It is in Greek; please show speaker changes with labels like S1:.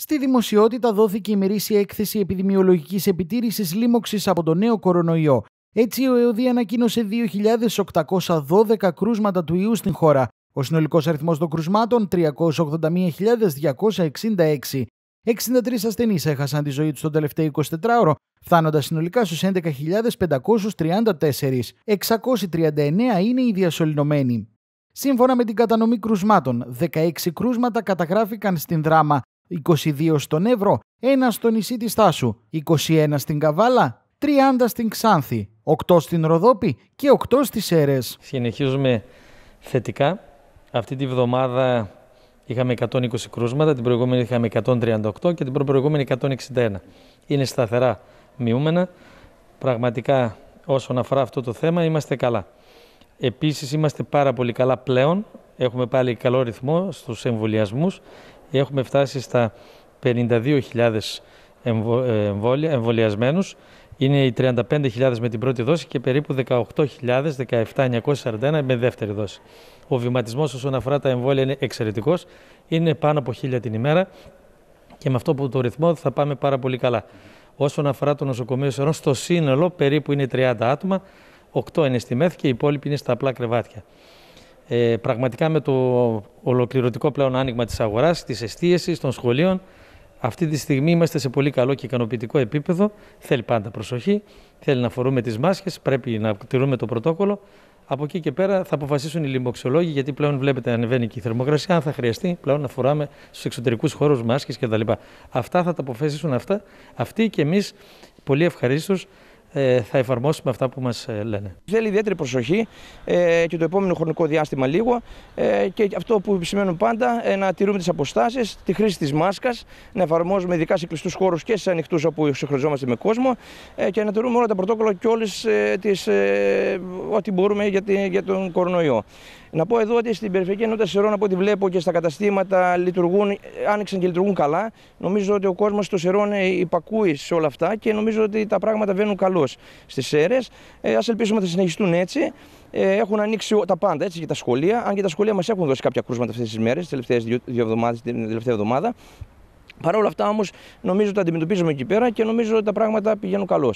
S1: Στη δημοσιότητα δόθηκε η έκθεση επιδημιολογικής επιτήρησης λίμωξης από το νέο κορονοϊό. Έτσι, ο ΕΟΔΗ ανακοίνωσε 2.812 κρούσματα του ιού στην χώρα. Ο συνολικός αριθμός των κρουσμάτων 381.266. 63 ασθενείς έχασαν τη ζωή τους τον τελευταίο 24ωρο, φτάνοντας συνολικά στους 11.534. 639 είναι οι διασωληνωμένοι. Σύμφωνα με την κατανομή κρουσμάτων, 16 κρούσματα καταγράφηκαν στην δράμα, 22 στον Εύρο, 1 στο νησί της Θάσου, 21 στην Καβάλα, 30 στην Ξάνθη, 8 στην Ροδόπη και 8 στις Έρες. Συνεχίζουμε
S2: θετικά. Αυτή τη βδομάδα είχαμε 120 κρούσματα, την προηγούμενη είχαμε 138 και την προηγούμενη 161. Είναι σταθερά μειούμενα. Πραγματικά όσον αφορά αυτό το θέμα είμαστε καλά. Επίσης είμαστε πάρα πολύ καλά πλέον. Έχουμε πάλι καλό ρυθμό στους εμβολιασμούς έχουμε φτάσει στα 52.000 εμβολιασμένου. Ε, εμβολιασμένους. Είναι οι 35.000 με την πρώτη δόση και περίπου 18.000, 17.941 με δεύτερη δόση. Ο βηματισμός όσον αφορά τα εμβόλια είναι εξαιρετικός. Είναι πάνω από 1.000 την ημέρα και με αυτό που το ρυθμό θα πάμε πάρα πολύ καλά. Όσον αφορά το νοσοκομείο Σερών, στο σύνολο περίπου είναι 30 άτομα, 8 είναι στη ΜΕΘ και οι υπόλοιποι είναι στα απλά κρεβάτια. Ε, πραγματικά με το ολοκληρωτικό πλέον άνοιγμα της αγοράς, της εστίασης, των σχολείων, αυτή τη στιγμή είμαστε σε πολύ καλό και ικανοποιητικό επίπεδο. Θέλει πάντα προσοχή, θέλει να φορούμε τις μάσκες, πρέπει να τηρούμε το πρωτόκολλο. Από εκεί και πέρα θα αποφασίσουν οι λοιμοξιολόγοι, γιατί πλέον βλέπετε ανεβαίνει και η θερμοκρασία, αν θα χρειαστεί πλέον να φοράμε στους εξωτερικούς χώρους μάσκες κτλ. Αυτά θα τα αποφασίσουν αυτά, αυτοί και εμείς πολύ ευχαρίστως ε, θα
S3: εφαρμόσουμε αυτά που μας ε, λένε. Θέλει ιδιαίτερη προσοχή ε, και το επόμενο χρονικό διάστημα λίγο ε, και αυτό που σημαίνουν πάντα ε, να τηρούμε τις αποστάσεις, τη χρήση της μάσκας, να εφαρμόζουμε ειδικά σε κλειστούς χώρους και σε ανοιχτούς όπου συγχρονιζόμαστε με κόσμο και να τηρούμε όλα τα πρωτόκολλα και όλες τις, ό,τι μπορούμε για, για τον κορονοϊό. Να πω εδώ ότι στην περιφερειακή ενότητα Σερών, από ό,τι βλέπω και στα καταστήματα, λειτουργούν, άνοιξαν και λειτουργούν καλά. Νομίζω ότι ο κόσμος στο Σερών ε, υπακούει σε όλα αυτά και νομίζω ότι τα πράγματα βαίνουν καλώς στις Σέρες. Ε, Ας ελπίσουμε ότι θα συνεχιστούν έτσι. Ε, έχουν ανοίξει τα πάντα έτσι και τα σχολεία. Αν και τα σχολεία μας έχουν δώσει κάποια κρούσματα αυτές τις μέρες, τις τελευταίες δύο, εβδομάδες, την τελευταία εβδομάδα. Παρ' όλα αυτά όμως νομίζω ότι τα αντιμετωπίζουμε εκεί πέρα και νομίζω ότι τα πράγματα πηγαίνουν καλώς.